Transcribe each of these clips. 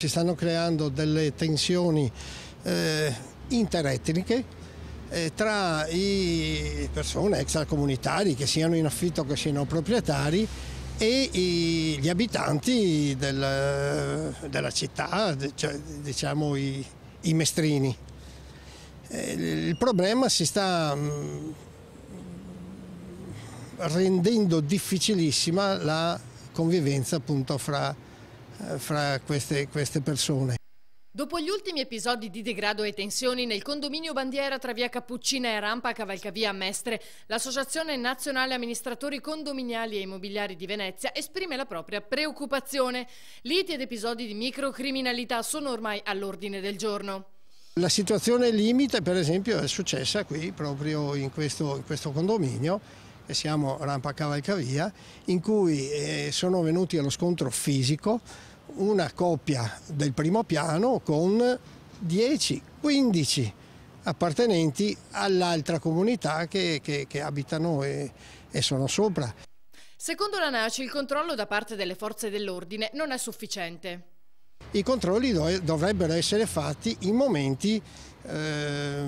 Si stanno creando delle tensioni eh, interetniche eh, tra i persone extracomunitari che siano in affitto o che siano proprietari e i, gli abitanti del, della città, cioè, diciamo i, i mestrini. Eh, il problema si sta mh, mm, rendendo difficilissima la convivenza appunto fra fra queste, queste persone. Dopo gli ultimi episodi di degrado e tensioni nel condominio bandiera tra via Cappuccina e Rampa Cavalcavia a Mestre, l'Associazione Nazionale Amministratori Condominiali e Immobiliari di Venezia esprime la propria preoccupazione. Liti ed episodi di microcriminalità sono ormai all'ordine del giorno. La situazione limite per esempio è successa qui proprio in questo, in questo condominio e siamo rampa cavalcavia, in cui eh, sono venuti allo scontro fisico una coppia del primo piano con 10, 15 appartenenti all'altra comunità che, che, che abitano e, e sono sopra. Secondo la NACI il controllo da parte delle forze dell'ordine non è sufficiente. I controlli dovrebbero essere fatti in momenti eh,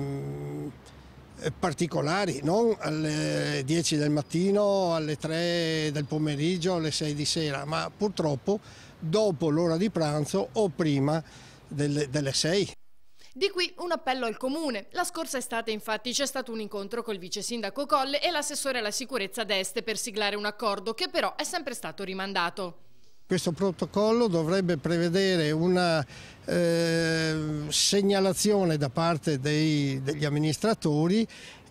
eh, particolari, non alle 10 del mattino, alle 3 del pomeriggio, alle 6 di sera, ma purtroppo dopo l'ora di pranzo o prima delle, delle 6. Di qui un appello al comune. La scorsa estate infatti c'è stato un incontro col vice sindaco Colle e l'assessore alla sicurezza d'Este per siglare un accordo che però è sempre stato rimandato. Questo protocollo dovrebbe prevedere una eh, segnalazione da parte dei, degli amministratori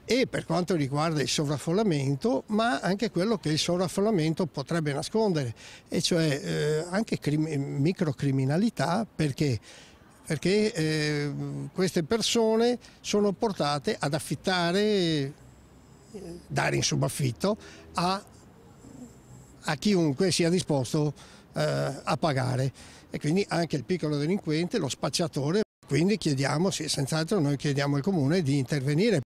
e per quanto riguarda il sovraffollamento, ma anche quello che il sovraffollamento potrebbe nascondere, e cioè eh, anche microcriminalità perché, perché eh, queste persone sono portate ad affittare, eh, dare in subaffitto a, a chiunque sia disposto eh, a pagare e quindi anche il piccolo delinquente, lo spacciatore. Quindi chiediamo, sì, senz'altro noi chiediamo al Comune di intervenire.